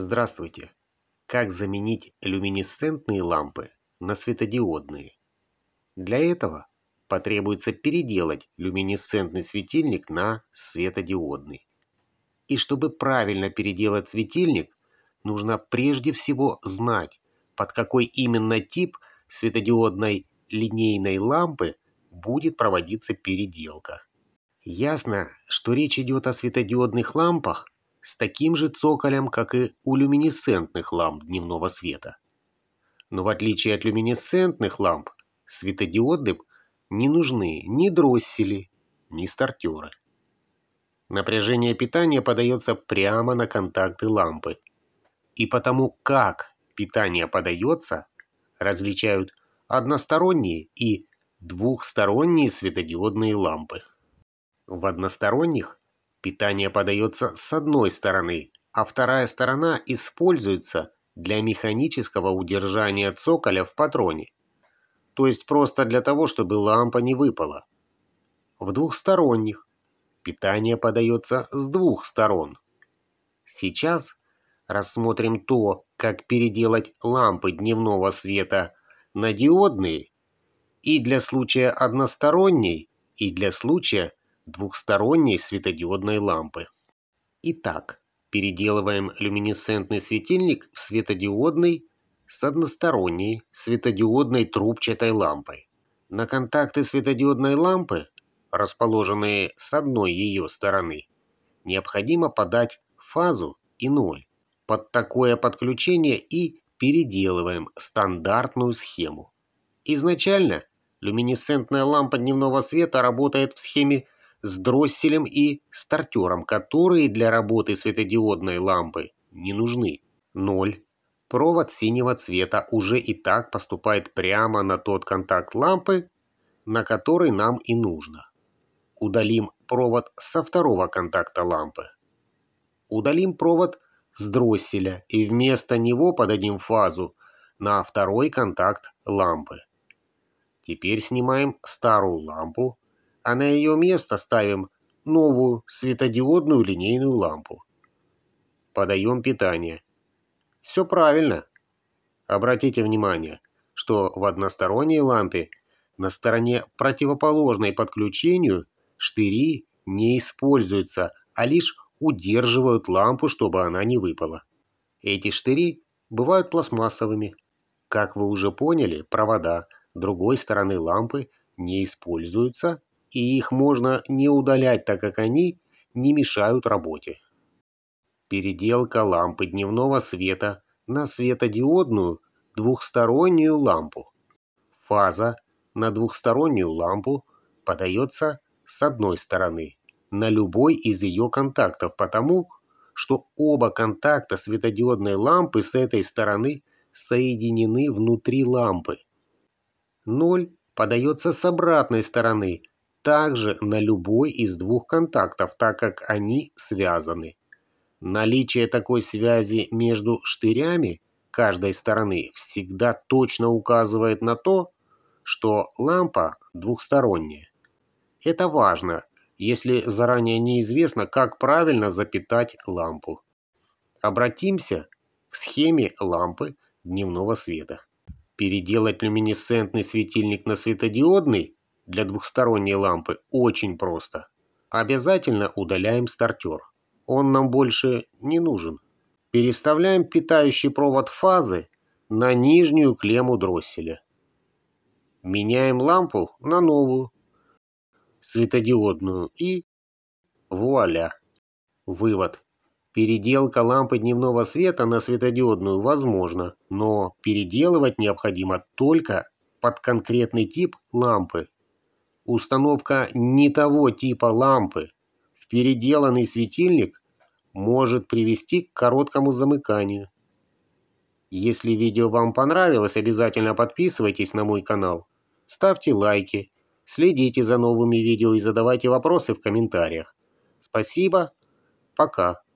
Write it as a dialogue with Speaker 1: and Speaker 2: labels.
Speaker 1: Здравствуйте. Как заменить люминесцентные лампы на светодиодные? Для этого потребуется переделать люминесцентный светильник на светодиодный. И чтобы правильно переделать светильник, нужно прежде всего знать, под какой именно тип светодиодной линейной лампы будет проводиться переделка. Ясно, что речь идет о светодиодных лампах, с таким же цоколем, как и у люминесцентных ламп дневного света. Но в отличие от люминесцентных ламп, светодиодным не нужны ни дроссели, ни стартеры. Напряжение питания подается прямо на контакты лампы. И потому как питание подается, различают односторонние и двухсторонние светодиодные лампы. В односторонних Питание подается с одной стороны, а вторая сторона используется для механического удержания цоколя в патроне. То есть просто для того, чтобы лампа не выпала. В двухсторонних. Питание подается с двух сторон. Сейчас рассмотрим то, как переделать лампы дневного света на диодные и для случая односторонней, и для случая двухсторонней светодиодной лампы. Итак, переделываем люминесцентный светильник в светодиодный с односторонней светодиодной трубчатой лампой. На контакты светодиодной лампы, расположенные с одной ее стороны, необходимо подать фазу и ноль. Под такое подключение и переделываем стандартную схему. Изначально люминесцентная лампа дневного света работает в схеме с дросселем и стартером, которые для работы светодиодной лампы не нужны. 0. Провод синего цвета уже и так поступает прямо на тот контакт лампы, на который нам и нужно. Удалим провод со второго контакта лампы. Удалим провод с дросселя и вместо него подадим фазу на второй контакт лампы. Теперь снимаем старую лампу, а на ее место ставим новую светодиодную линейную лампу. Подаем питание. Все правильно. Обратите внимание, что в односторонней лампе на стороне противоположной подключению штыри не используются, а лишь удерживают лампу, чтобы она не выпала. Эти штыри бывают пластмассовыми. Как вы уже поняли, провода другой стороны лампы не используются, и их можно не удалять, так как они не мешают работе. Переделка лампы дневного света на светодиодную двухстороннюю лампу. Фаза на двухстороннюю лампу подается с одной стороны на любой из ее контактов, потому что оба контакта светодиодной лампы с этой стороны соединены внутри лампы. Ноль подается с обратной стороны также на любой из двух контактов, так как они связаны. Наличие такой связи между штырями каждой стороны всегда точно указывает на то, что лампа двухсторонняя. Это важно, если заранее неизвестно, как правильно запитать лампу. Обратимся к схеме лампы дневного света. Переделать люминесцентный светильник на светодиодный для двухсторонней лампы очень просто. Обязательно удаляем стартер. Он нам больше не нужен. Переставляем питающий провод фазы на нижнюю клемму дросселя. Меняем лампу на новую, светодиодную и вуаля. Вывод. Переделка лампы дневного света на светодиодную возможно, но переделывать необходимо только под конкретный тип лампы установка не того типа лампы в переделанный светильник может привести к короткому замыканию. Если видео вам понравилось, обязательно подписывайтесь на мой канал, ставьте лайки, следите за новыми видео и задавайте вопросы в комментариях. Спасибо, пока.